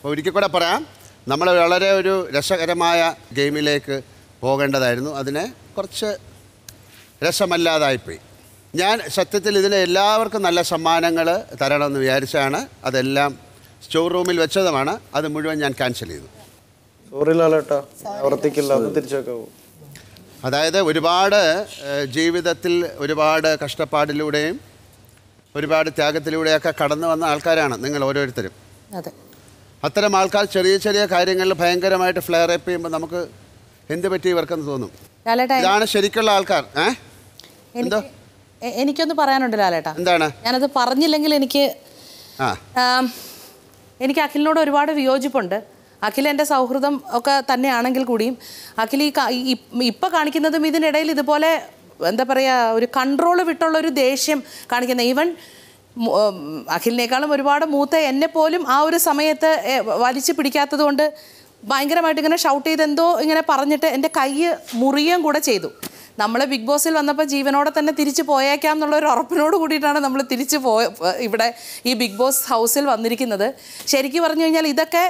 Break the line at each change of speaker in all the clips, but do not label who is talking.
അപ്പോൾ ഒരിക്കൽ കൂടെ പറയാം നമ്മൾ വളരെ ഒരു രസകരമായ ഗെയിമിലേക്ക് പോകേണ്ടതായിരുന്നു അതിനെ കുറച്ച് രസമല്ലാതായിപ്പോയി ഞാൻ സത്യത്തിൽ ഇതിന് എല്ലാവർക്കും നല്ല സമ്മാനങ്ങൾ തരണമെന്ന് വിചാരിച്ചാണ് അതെല്ലാം സ്റ്റോർ റൂമിൽ വെച്ചതുമാണ് അത് മുഴുവൻ ഞാൻ ക്യാൻസൽ ചെയ്തു സോറി ലാലേട്ടാ അതായത് ഒരുപാട് ജീവിതത്തിൽ ഒരുപാട് കഷ്ടപ്പാടിലൂടെയും ഒരുപാട് ത്യാഗത്തിലൂടെയൊക്കെ കടന്നു വന്ന ആൾക്കാരാണ് നിങ്ങൾ ഓരോരുത്തരും അതെ അത്തരം ആൾക്കാർ ചെറിയ ചെറിയ കാര്യങ്ങളിൽ ഭയങ്കരമായിട്ട് ഫ്ലെയർ അപ്പ് ചെയ്യുമ്പോൾ നമുക്ക് എന്ത് പറ്റി ഇവർക്കെന്ന് തോന്നും ഇതാണ് ശരിക്കുള്ള ആൾക്കാർ
എന്തോ എനിക്കൊന്ന് പറയാനുണ്ട് ലാലേട്ടാ എന്താണ് ഞാനത് പറഞ്ഞില്ലെങ്കിൽ എനിക്ക് എനിക്ക് അഖിലിനോട് ഒരുപാട് വിയോജിപ്പുണ്ട് അഖിൽ എൻ്റെ സൗഹൃദം ഒക്കെ തന്നെയാണെങ്കിൽ കൂടിയും അഖിൽ ഈ ഇപ്പം കാണിക്കുന്നതും ഇതിനിടയിൽ ഇതുപോലെ എന്താ പറയുക ഒരു കൺട്രോൾ വിട്ടുള്ള ഒരു ദേഷ്യം കാണിക്കുന്ന ഈവൻ അഖിലിനേക്കാളും ഒരുപാട് മൂത്ത എന്നെ പോലും ആ ഒരു സമയത്ത് വലിച്ചു പിടിക്കാത്തത് കൊണ്ട് ഭയങ്കരമായിട്ട് ഇങ്ങനെ ഷൗട്ട് ചെയ്ത് എന്തോ ഇങ്ങനെ പറഞ്ഞിട്ട് എൻ്റെ കൈ മുറിയുകയും കൂടെ ചെയ്തു നമ്മൾ ബിഗ് ബോസിൽ വന്നപ്പോൾ ജീവനോടെ തന്നെ തിരിച്ചു പോയേക്കാം എന്നുള്ള ഒരു ഉറപ്പിനോട് കൂടിയിട്ടാണ് നമ്മൾ തിരിച്ചു പോയ ഇവിടെ ഈ ബിഗ് ബോസ് ഹൗസിൽ വന്നിരിക്കുന്നത് ശരിക്കും പറഞ്ഞു കഴിഞ്ഞാൽ ഇതൊക്കെ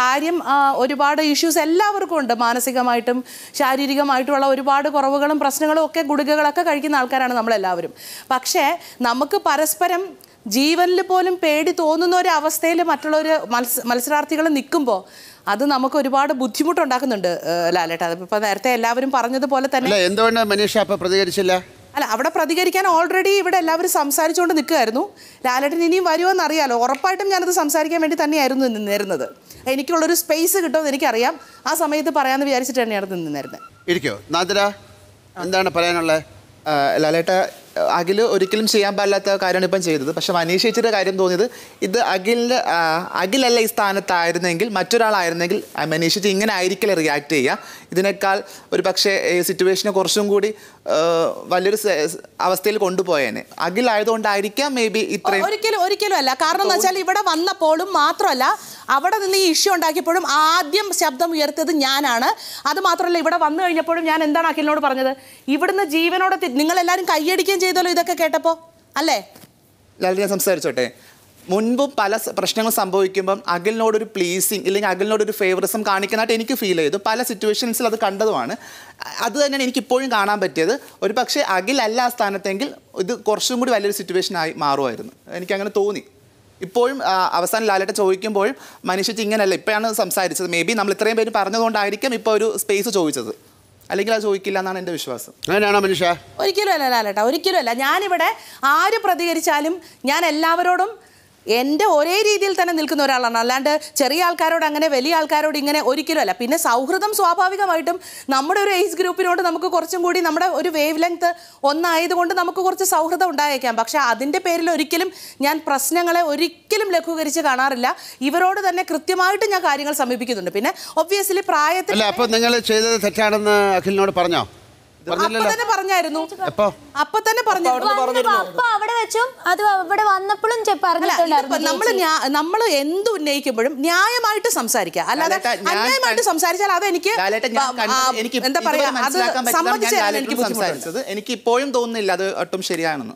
കാര്യം ഒരുപാട് ഇഷ്യൂസ് എല്ലാവർക്കും ഉണ്ട് മാനസികമായിട്ടും ശാരീരികമായിട്ടുമുള്ള ഒരുപാട് കുറവുകളും പ്രശ്നങ്ങളും ഒക്കെ ഗുളികകളൊക്കെ കഴിക്കുന്ന ആൾക്കാരാണ് നമ്മളെല്ലാവരും പക്ഷേ നമുക്ക് പരസ്പരം ജീവനിൽ പോലും പേടി തോന്നുന്ന ഒരു അവസ്ഥയിൽ മറ്റുള്ളവർ മത്സ മത്സരാർത്ഥികൾ നിൽക്കുമ്പോൾ അത് നമുക്ക് ഒരുപാട് ബുദ്ധിമുട്ടുണ്ടാക്കുന്നുണ്ട് ലാലേട്ട അതിപ്പോൾ നേരത്തെ എല്ലാവരും
പറഞ്ഞതുപോലെ തന്നെ മനീഷ പ്രതികരിച്ചില്ല
അല്ല അവിടെ പ്രതികരിക്കാൻ ഓൾറെഡി ഇവിടെ എല്ലാവരും സംസാരിച്ചുകൊണ്ട് നിൽക്കുമായിരുന്നു ലാലേട്ടൻ ഇനിയും വരുമെന്ന് അറിയാലോ ഉറപ്പായിട്ടും ഞാനത് സംസാരിക്കാൻ വേണ്ടി തന്നെയായിരുന്നു നിന്നിരുന്നത് എനിക്കുള്ളൊരു സ്പേസ് കിട്ടുമെന്ന് എനിക്കറിയാം ആ സമയത്ത് പറയാമെന്ന് വിചാരിച്ചിട്ട് തന്നെയാണ് നിന്നിരുന്നത്
ഇരിക്കോ
നാദിര എന്താണ് പറയാനുള്ളത് ലാലേട്ട അഖിൽ ഒരിക്കലും ചെയ്യാൻ പാടില്ലാത്ത കാര്യമാണ് ഇപ്പം ചെയ്തത് പക്ഷെ മനീഷ് ചേച്ചിയുടെ കാര്യം തോന്നിയത് ഇത് അഖിലിൻ്റെ അഖിലല്ല ഈ സ്ഥാനത്തായിരുന്നെങ്കിൽ മറ്റൊരാളായിരുന്നെങ്കിൽ മനീഷ് ചേച്ചി ഇങ്ങനെ ആയിരിക്കില്ല റിയാക്ട് ചെയ്യുക ഇതിനേക്കാൾ ഒരു പക്ഷേ സിറ്റുവേഷനെ കുറച്ചും കൂടി വലിയൊരു അവസ്ഥയിൽ കൊണ്ടുപോയേനെ അഖിലായതുകൊണ്ടായിരിക്കാം മേ ബി ഇത്രയും
ഒരിക്കലും ഒരിക്കലും അല്ല കാരണം എന്ന് വെച്ചാൽ ഇവിടെ വന്നപ്പോഴും മാത്രമല്ല അവിടെ നിന്ന് ഈ ഇഷ്യൂ ഉണ്ടാക്കിയപ്പോഴും ആദ്യം ശബ്ദം ഉയർത്തിയത് ഞാനാണ് അത് മാത്രമല്ല ഇവിടെ വന്നു കഴിഞ്ഞപ്പോഴും ഞാൻ എന്താണ് അഖിലിനോട് പറഞ്ഞത് ഇവിടുന്ന് ജീവനോടെ നിങ്ങളെല്ലാവരും കൈയടിക്കുകയും ചെയ്തല്ലോ ഇതൊക്കെ കേട്ടപ്പോ അല്ലേ
ലാലി ഞാൻ സംസാരിച്ചോട്ടെ മുൻപും പല പ്രശ്നങ്ങൾ സംഭവിക്കുമ്പം അഖിലിനോടൊരു പ്ലീസിങ് ഇല്ലെങ്കിൽ അഖിലിനോടൊരു ഫേവറിസം കാണിക്കാനായിട്ട് എനിക്ക് ഫീൽ ചെയ്തു പല സിറ്റുവേഷൻസിൽ അത് കണ്ടതുമാണ് അത് തന്നെയാണ് എനിക്ക് ഇപ്പോഴും കാണാൻ പറ്റിയത് ഒരു പക്ഷേ അഖിലല്ല ആ സ്ഥാനത്തെങ്കിൽ ഇത് കുറച്ചും കൂടി വലിയൊരു ആയി മാറുമായിരുന്നു എനിക്കങ്ങനെ തോന്നി ഇപ്പോഴും അവസാനം ലാലേട്ട ചോദിക്കുമ്പോഴും മനുഷ്യച്ച് ഇങ്ങനെയല്ല ഇപ്പോഴാണ് സംസാരിച്ചത് മേ ബി നമ്മൾ ഇത്രയും പേര് പറഞ്ഞതുകൊണ്ടായിരിക്കും ഇപ്പോൾ ഒരു സ്പേസ് ചോദിച്ചത് അല്ലെങ്കിൽ അത് ചോദിക്കില്ല എന്നാണ് എൻ്റെ വിശ്വാസം
ഒരിക്കലും അല്ല ലാലേട്ടാ ഒരിക്കലും അല്ല ഞാനിവിടെ ആര് പ്രതികരിച്ചാലും ഞാൻ എല്ലാവരോടും എൻ്റെ ഒരേ രീതിയിൽ തന്നെ നിൽക്കുന്ന ഒരാളാണ് അല്ലാണ്ട് ചെറിയ ആൾക്കാരോട് അങ്ങനെ വലിയ ആൾക്കാരോട് ഇങ്ങനെ ഒരിക്കലും അല്ല പിന്നെ സൗഹൃദം സ്വാഭാവികമായിട്ടും നമ്മുടെ ഒരു ഏജ് ഗ്രൂപ്പിനോട് നമുക്ക് കുറച്ചും കൂടി നമ്മുടെ ഒരു വേവ് ലെങ്ത് ഒന്നായതുകൊണ്ട് നമുക്ക് കുറച്ച് സൗഹൃദം ഉണ്ടായേക്കാം പക്ഷെ അതിൻ്റെ പേരിൽ ഒരിക്കലും ഞാൻ പ്രശ്നങ്ങളെ ഒരിക്കലും ലഘൂകരിച്ച് കാണാറില്ല ഇവരോട് തന്നെ കൃത്യമായിട്ട് ഞാൻ കാര്യങ്ങൾ സമീപിക്കുന്നുണ്ട് പിന്നെ ഒബ്വിയസ്ലി പ്രായത്തിൽ
അപ്പോൾ നിങ്ങൾ ചെയ്തത് തെറ്റാണെന്ന് അഖിലിനോട് പറഞ്ഞോ അപ്പൊ തന്നെ
പറഞ്ഞായിരുന്നു അപ്പൊ തന്നെ അവിടെ വെച്ചും അത് വന്നപ്പോഴും നമ്മൾ നമ്മൾ എന്ത് ഉന്നയിക്കുമ്പോഴും ന്യായമായിട്ട് സംസാരിക്കാം അല്ലാതെ അന്യായമായിട്ട് സംസാരിച്ചാൽ അത് എനിക്ക് എന്താ പറയാ അത് എനിക്ക്
എനിക്ക് ഇപ്പോഴും തോന്നുന്നില്ല അത് ഒട്ടും ശരിയാണെന്ന്